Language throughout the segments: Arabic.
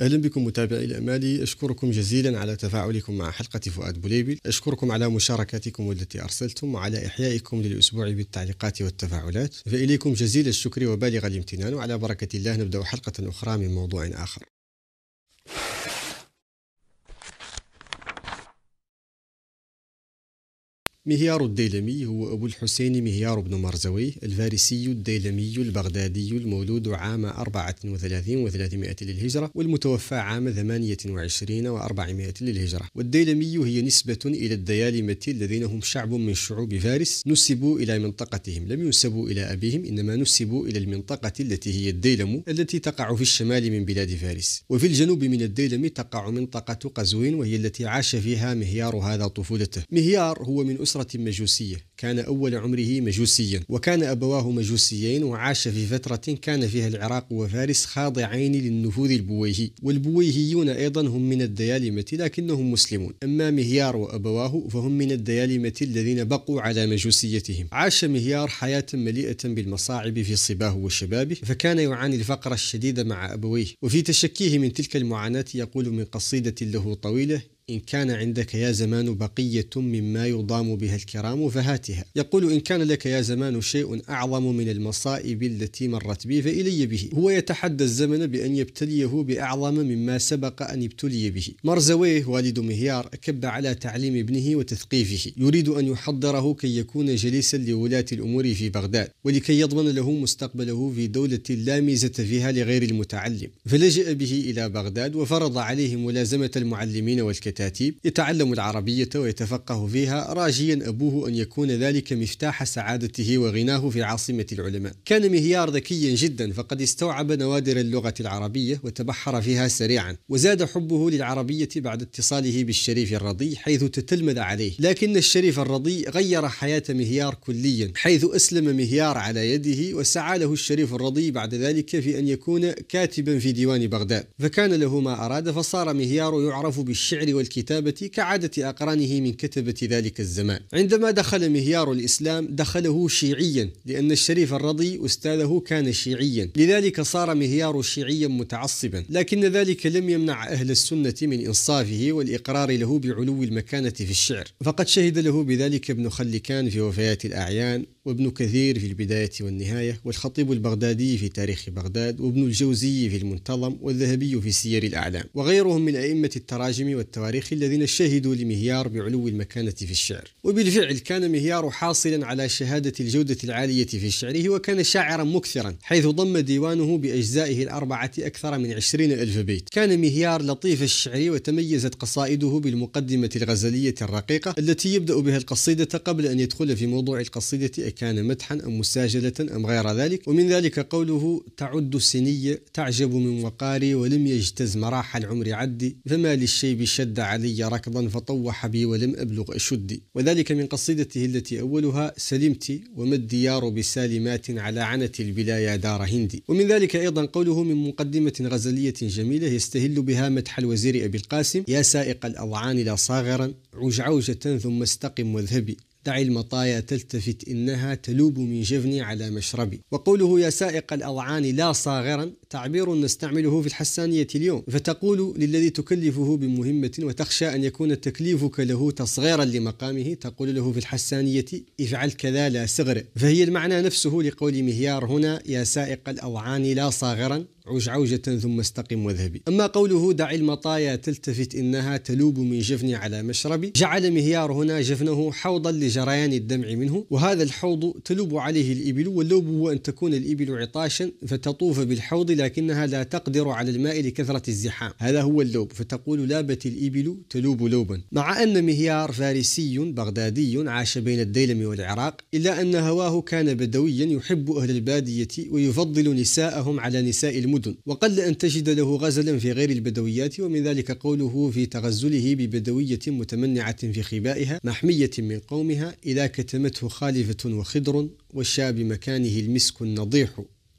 اهلا بكم متابعي الامالي اشكركم جزيلا على تفاعلكم مع حلقه فؤاد بوليبل اشكركم على مشاركاتكم التي ارسلتم وعلى احيائكم للاسبوع بالتعليقات والتفاعلات فاليكم جزيل الشكر وبالغ الامتنان وعلى بركه الله نبدا حلقه اخرى من موضوع اخر مهيار الديلمي هو أبو الحسين مهيار بن مرزوي الفارسي الديلمي البغدادي المولود عام 34 و300 للهجرة والمتوفى عام 28 و400 للهجرة والديلمي هي نسبة إلى الديالمة الذين هم شعب من شعوب فارس نسبوا إلى منطقتهم لم ينسبوا إلى أبيهم إنما نسبوا إلى المنطقة التي هي الديلم التي تقع في الشمال من بلاد فارس وفي الجنوب من الديلم تقع منطقة قزوين وهي التي عاش فيها مهيار هذا طفولته مهيار هو من أسرة أسرة مجوسية كان أول عمره مجوسيا وكان أبواه مجوسيين وعاش في فترة كان فيها العراق وفارس خاضعين للنفوذ البويهي والبويهيون أيضا هم من الديالمة لكنهم مسلمون أما مهيار وأبواه فهم من الديالمة الذين بقوا على مجوسيتهم عاش مهيار حياة مليئة بالمصاعب في صباه وشبابه فكان يعاني الفقر الشديد مع أبويه وفي تشكيه من تلك المعاناة يقول من قصيدة له طويلة إن كان عندك يا زمان بقية مما يضام بها الكرام فهاتها يقول إن كان لك يا زمان شيء أعظم من المصائب التي مرت بي فإلي به هو يتحدى الزمن بأن يبتليه بأعظم مما سبق أن ابتلي به مرزويه والد مهيار أكب على تعليم ابنه وتثقيفه يريد أن يحضره كي يكون جليسا لولاة الأمور في بغداد ولكي يضمن له مستقبله في دولة لا ميزة فيها لغير المتعلم فلجأ به إلى بغداد وفرض عليه ملازمة المعلمين والكتاب كتاتيب يتعلم العربية ويتفقه فيها راجيا أبوه أن يكون ذلك مفتاح سعادته وغناه في عاصمة العلماء كان مهيار ذكيا جدا فقد استوعب نوادر اللغة العربية وتبحر فيها سريعا وزاد حبه للعربية بعد اتصاله بالشريف الرضي حيث تتلمذ عليه لكن الشريف الرضي غير حياة مهيار كليا حيث أسلم مهيار على يده وسعى له الشريف الرضي بعد ذلك في أن يكون كاتبا في ديوان بغداد فكان له ما أراد فصار مهيار يعرف بالشعر وال والكتابة كعادة أقرانه من كتبة ذلك الزمان عندما دخل مهيار الإسلام دخله شيعيا لأن الشريف الرضي أستاذه كان شيعيا لذلك صار مهيار شيعيا متعصبا لكن ذلك لم يمنع أهل السنة من إنصافه والإقرار له بعلو المكانة في الشعر فقد شهد له بذلك ابن خلكان في وفيات الأعيان وابن كثير في البداية والنهاية والخطيب البغدادي في تاريخ بغداد وابن الجوزي في المنتظم والذهبي في سير الأعلام وغيرهم من أئمة التراجم والتواريخ الذين شهدوا لمهيار بعلو المكانة في الشعر وبالفعل كان مهيار حاصلا على شهادة الجودة العالية في شعره وكان شاعرا مكثرا حيث ضم ديوانه بأجزائه الأربعة أكثر من عشرين ألف بيت كان مهيار لطيف الشعر وتميزت قصائده بالمقدمة الغزلية الرقيقة التي يبدأ بها القصيدة قبل أن يدخل في موضوع القصيدة كان مدحا أم مستاجلة أم غير ذلك ومن ذلك قوله تعد السنية تعجب من وقاري ولم يجتز مراح العمر عدي فما للشيب شد علي ركضا فطوح بي ولم أبلغ أشدي وذلك من قصيدته التي أولها سلمت وما الديار بسالمات على عنة البلايا دار هندي ومن ذلك أيضا قوله من مقدمة غزلية جميلة يستهل بها مدح الوزير أبي القاسم يا سائق الأضعان لا صاغرا عجعوجة ثم استقم واذهبي دع المطايا تلتفت إنها تلوب من جفني على مشربي وقوله يا سائق الأضعان لا صاغرا تعبير نستعمله في الحسانية اليوم فتقول للذي تكلفه بمهمة وتخشى أن يكون تكليفك له تصغيرا لمقامه تقول له في الحسانية افعل كذا لا صغر فهي المعنى نفسه لقول مهيار هنا يا سائق الأوعان لا صاغرا عوجة ثم استقم واذهبي أما قوله دع المطايا تلتفت إنها تلوب من جفني على مشربي جعل مهيار هنا جفنه حوضا لجريان الدمع منه وهذا الحوض تلوب عليه الإبل واللوب هو أن تكون الإبل عطاشا فتطوف بالحوض لا لكنها لا تقدر على الماء لكثرة الزحام هذا هو اللوب فتقول لابت الإبل تلوب لوبا مع أن مهيار فارسي بغدادي عاش بين الديلم والعراق إلا أن هواه كان بدويا يحب أهل البادية ويفضل نساءهم على نساء المدن وقل أن تجد له غزلا في غير البدويات ومن ذلك قوله في تغزله ببدوية متمنعة في خبائها محمية من قومها إذا كتمته خالفة وخضر والشاب مكانه المسك النضيح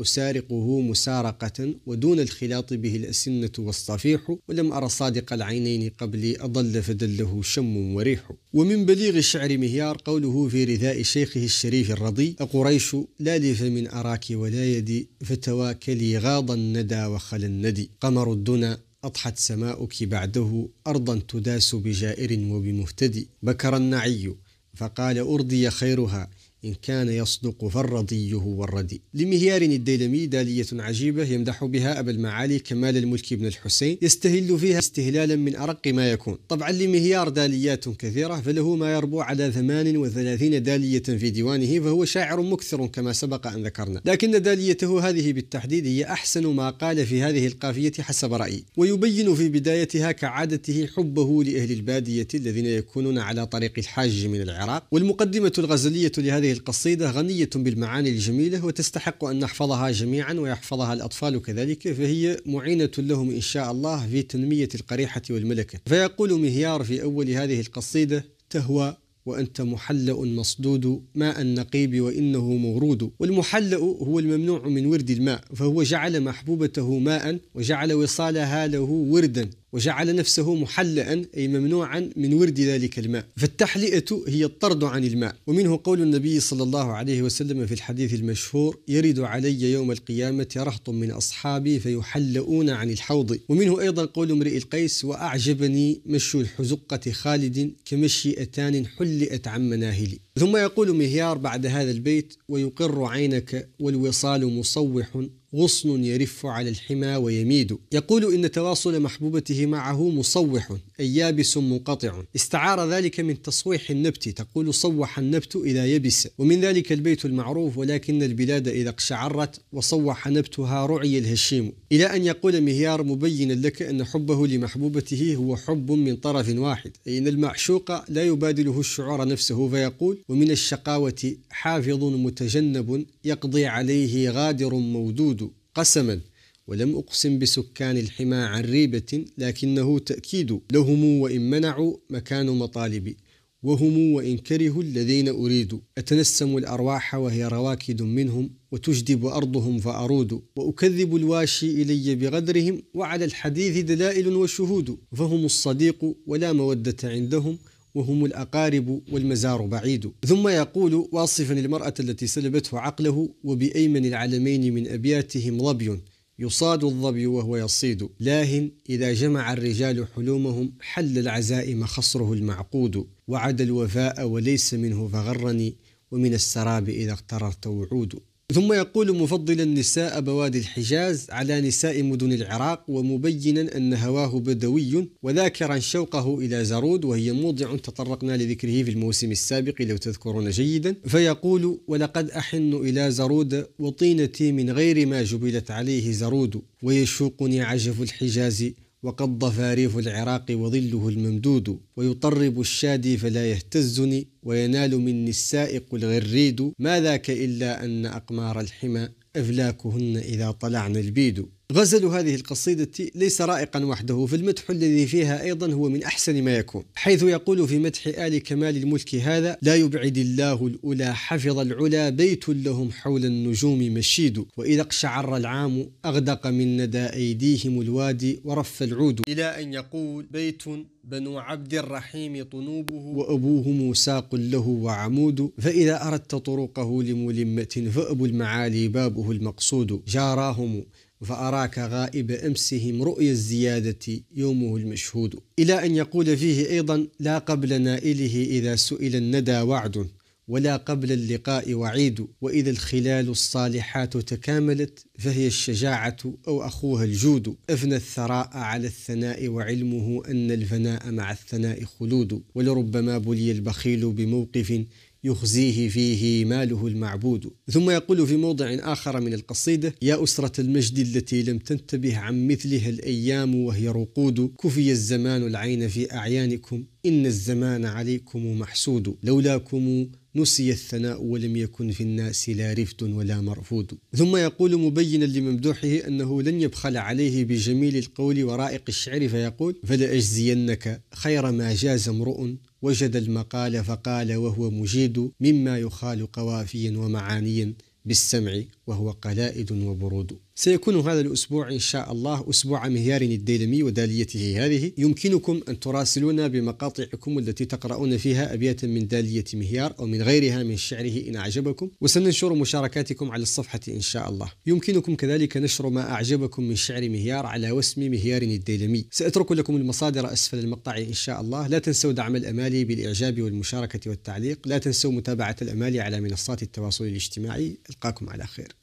أسارقه مسارقة ودون الخلاط به الأسنة والصفيح ولم أرى صادق العينين قبلي أضل فدله شم وريح ومن بليغ الشعر مهيار قوله في رثاء شيخه الشريف الرضي أقريش لا لي فمن أراك ولا يدي فتواكلي غاض الندى وخل الندي قمر الدنا أضحت سماؤك بعده أرضا تداس بجائر وبمهتدي بكر النعي فقال أرضي خيرها إن كان يصدق فالرضي هو الردي لمهيار الديلمي دالية عجيبة يمدح بها أبا المعالي كمال الملك بن الحسين يستهل فيها استهلالا من أرق ما يكون طبعا لمهيار داليات كثيرة فله ما يربو على 38 دالية في ديوانه فهو شاعر مكثر كما سبق أن ذكرنا لكن داليته هذه بالتحديد هي أحسن ما قال في هذه القافية حسب رأيي ويبين في بدايتها كعادته حبه لأهل البادية الذين يكونون على طريق الحاج من العراق والمقدمة الغزلية لهذه هذه القصيدة غنية بالمعاني الجميلة وتستحق أن نحفظها جميعا ويحفظها الأطفال كذلك فهي معينة لهم إن شاء الله في تنمية القريحة والملكة فيقول مهيار في أول هذه القصيدة تهوى وأنت محلأ مصدود ماء النقيب وإنه مورود والمحلأ هو الممنوع من ورد الماء فهو جعل محبوبته ماء وجعل وصالها له وردا وجعل نفسه محلأ أي ممنوعا من ورد ذلك الماء فالتحلئة هي الطرد عن الماء ومنه قول النبي صلى الله عليه وسلم في الحديث المشهور يرد علي يوم القيامة رهط من أصحابي فيحلؤون عن الحوض ومنه أيضا قول امرئ القيس وأعجبني مشي الحزقة خالد كمشي أتان حلئت عن مناهلي ثم يقول مهيار بعد هذا البيت ويقر عينك والوصال مصوح غصن يرف على الحمى ويميد يقول إن تواصل محبوبته معه مصوح أي يابس منقطع استعار ذلك من تصويح النبت تقول صوح النبت إذا يبس ومن ذلك البيت المعروف ولكن البلاد إذا اقشعرت وصوح نبتها رعي الهشيم إلى أن يقول مهيار مبينا لك أن حبه لمحبوبته هو حب من طرف واحد أي أن المعشوق لا يبادله الشعور نفسه فيقول ومن الشقاوة حافظ متجنب يقضي عليه غادر مودود قسما ولم أقسم بسكان الحمى عن ريبة لكنه تأكيد لهم وإن منعوا مكان مطالبي وهم وإن كرهوا الذين أريد أتنسم الأرواح وهي رواكد منهم وتجدب أرضهم فأرود وأكذب الواشي إلي بغدرهم وعلى الحديث دلائل وشهود فهم الصديق ولا مودة عندهم وهم الأقارب والمزار بعيد ثم يقول واصفا المرأة التي سلبته عقله وبأيمن العلمين من أبياتهم ظبي يصاد الظبي وهو يصيد لاه إذا جمع الرجال حلومهم حل العزائم خصره المعقود وعد الوفاء وليس منه فغرني ومن السراب إذا اغتررت وعود ثم يقول مفضلا نساء بوادي الحجاز على نساء مدن العراق ومبينا أن هواه بدوي وذاكرا شوقه إلى زارود وهي موضع تطرقنا لذكره في الموسم السابق لو تذكرون جيدا فيقول ولقد أحن إلى زارود وطينتي من غير ما جبلت عليه زارود ويشوقني عجف الحجاز وقد ضفاريف العراق وظله الممدود ويطرب الشادي فلا يهتزني وينال مني السائق الغريد ما ذاك إلا أن أقمار الحمى أفلاكهن إذا طلعن البيد غزل هذه القصيدة ليس رائقا وحده فالمدح الذي فيها أيضا هو من أحسن ما يكون حيث يقول في مدح آل كمال الملك هذا لا يبعد الله الأولى حفظ العلا بيت لهم حول النجوم مشيد وإذا اقشعر العام أغدق من ندى أيديهم الوادي ورف العود إلى أن يقول بيت بنو عبد الرحيم طنوبه وأبوهم ساق له وعمود فإذا أردت طرقه لملمة فأبو المعالي بابه المقصود جاراهم فأراك غائب أمسهم رؤيا الزيادة يومه المشهود إلى أن يقول فيه أيضا لا قبل نائله إذا سئل الندى وعد ولا قبل اللقاء وعيد وإذا الخلال الصالحات تكاملت فهي الشجاعة أو أخوها الجود أفنى الثراء على الثناء وعلمه أن الفناء مع الثناء خلود ولربما بلي البخيل بموقف يخزيه فيه ماله المعبود ثم يقول في موضع آخر من القصيدة يا أسرة المجد التي لم تنتبه عن مثلها الأيام وهي رقود كفي الزمان العين في أعيانكم إن الزمان عليكم محسود لولاكم نسي الثناء ولم يكن في الناس لا رفد ولا مرفود ثم يقول مبينا لممدوحه أنه لن يبخل عليه بجميل القول ورائق الشعر فيقول فلأجزينك خير ما جاز امرؤ وجد المقال فقال وهو مجيد مما يخال قوافي ومعاني بالسمع وهو قلائد وبرود سيكون هذا الأسبوع إن شاء الله أسبوع مهيار الديلمي وداليته هذه يمكنكم أن تراسلونا بمقاطعكم التي تقرؤون فيها أبياتا من دالية مهيار أو من غيرها من شعره إن أعجبكم وسننشر مشاركاتكم على الصفحة إن شاء الله يمكنكم كذلك نشر ما أعجبكم من شعر مهيار على وسم مهيار الديلمي سأترك لكم المصادر أسفل المقطع إن شاء الله لا تنسوا دعم الأمالي بالإعجاب والمشاركة والتعليق لا تنسوا متابعة الأمالي على منصات التواصل الاجتماعي ألقاكم على خير